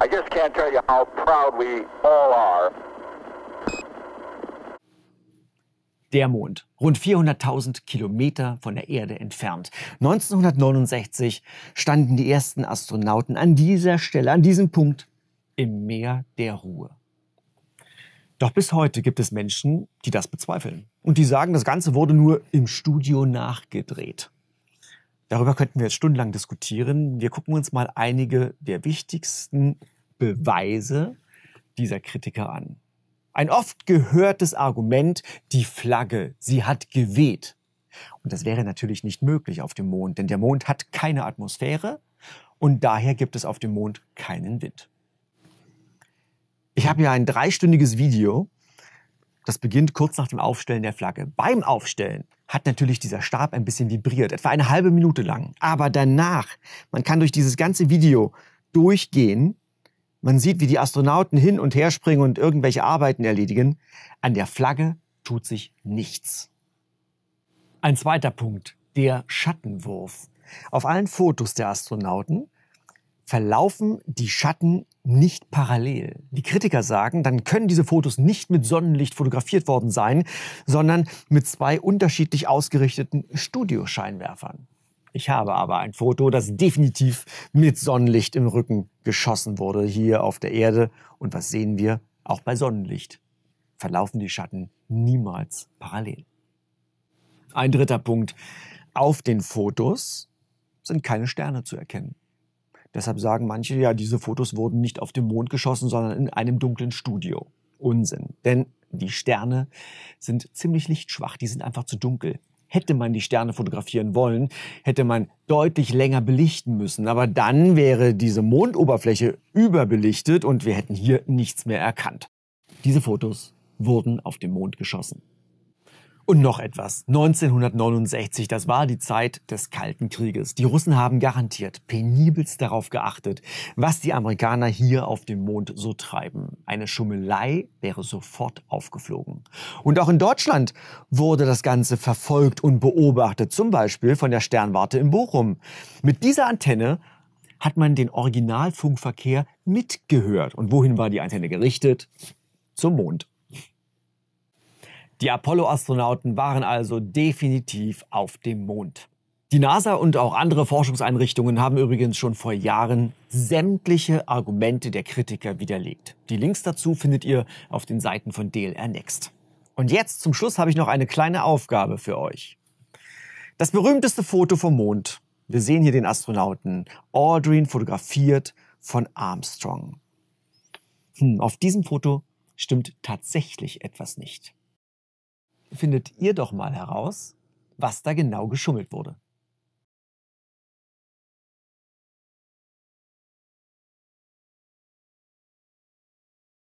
I just can't tell you how proud we all are. Der Mond, rund 400.000 Kilometer von der Erde entfernt. 1969 standen die ersten Astronauten an dieser Stelle, an diesem Punkt im Meer der Ruhe. Doch bis heute gibt es Menschen, die das bezweifeln und die sagen, das Ganze wurde nur im Studio nachgedreht. Darüber könnten wir jetzt stundenlang diskutieren. Wir gucken uns mal einige der wichtigsten Beweise dieser Kritiker an. Ein oft gehörtes Argument, die Flagge, sie hat geweht. Und das wäre natürlich nicht möglich auf dem Mond, denn der Mond hat keine Atmosphäre und daher gibt es auf dem Mond keinen Wind. Ich habe hier ein dreistündiges Video, das beginnt kurz nach dem Aufstellen der Flagge. Beim Aufstellen hat natürlich dieser Stab ein bisschen vibriert, etwa eine halbe Minute lang. Aber danach, man kann durch dieses ganze Video durchgehen, man sieht, wie die Astronauten hin und her springen und irgendwelche Arbeiten erledigen. An der Flagge tut sich nichts. Ein zweiter Punkt, der Schattenwurf. Auf allen Fotos der Astronauten verlaufen die Schatten nicht parallel. Die Kritiker sagen, dann können diese Fotos nicht mit Sonnenlicht fotografiert worden sein, sondern mit zwei unterschiedlich ausgerichteten Studioscheinwerfern. Ich habe aber ein Foto, das definitiv mit Sonnenlicht im Rücken geschossen wurde, hier auf der Erde. Und was sehen wir? Auch bei Sonnenlicht verlaufen die Schatten niemals parallel. Ein dritter Punkt. Auf den Fotos sind keine Sterne zu erkennen. Deshalb sagen manche ja, diese Fotos wurden nicht auf dem Mond geschossen, sondern in einem dunklen Studio. Unsinn. Denn die Sterne sind ziemlich lichtschwach, die sind einfach zu dunkel. Hätte man die Sterne fotografieren wollen, hätte man deutlich länger belichten müssen. Aber dann wäre diese Mondoberfläche überbelichtet und wir hätten hier nichts mehr erkannt. Diese Fotos wurden auf dem Mond geschossen. Und noch etwas. 1969, das war die Zeit des Kalten Krieges. Die Russen haben garantiert penibelst darauf geachtet, was die Amerikaner hier auf dem Mond so treiben. Eine Schummelei wäre sofort aufgeflogen. Und auch in Deutschland wurde das Ganze verfolgt und beobachtet, zum Beispiel von der Sternwarte in Bochum. Mit dieser Antenne hat man den Originalfunkverkehr mitgehört. Und wohin war die Antenne gerichtet? Zum Mond. Die Apollo-Astronauten waren also definitiv auf dem Mond. Die NASA und auch andere Forschungseinrichtungen haben übrigens schon vor Jahren sämtliche Argumente der Kritiker widerlegt. Die Links dazu findet ihr auf den Seiten von DLR Next. Und jetzt zum Schluss habe ich noch eine kleine Aufgabe für euch. Das berühmteste Foto vom Mond. Wir sehen hier den Astronauten Aldrin fotografiert von Armstrong. Hm, auf diesem Foto stimmt tatsächlich etwas nicht findet ihr doch mal heraus, was da genau geschummelt wurde.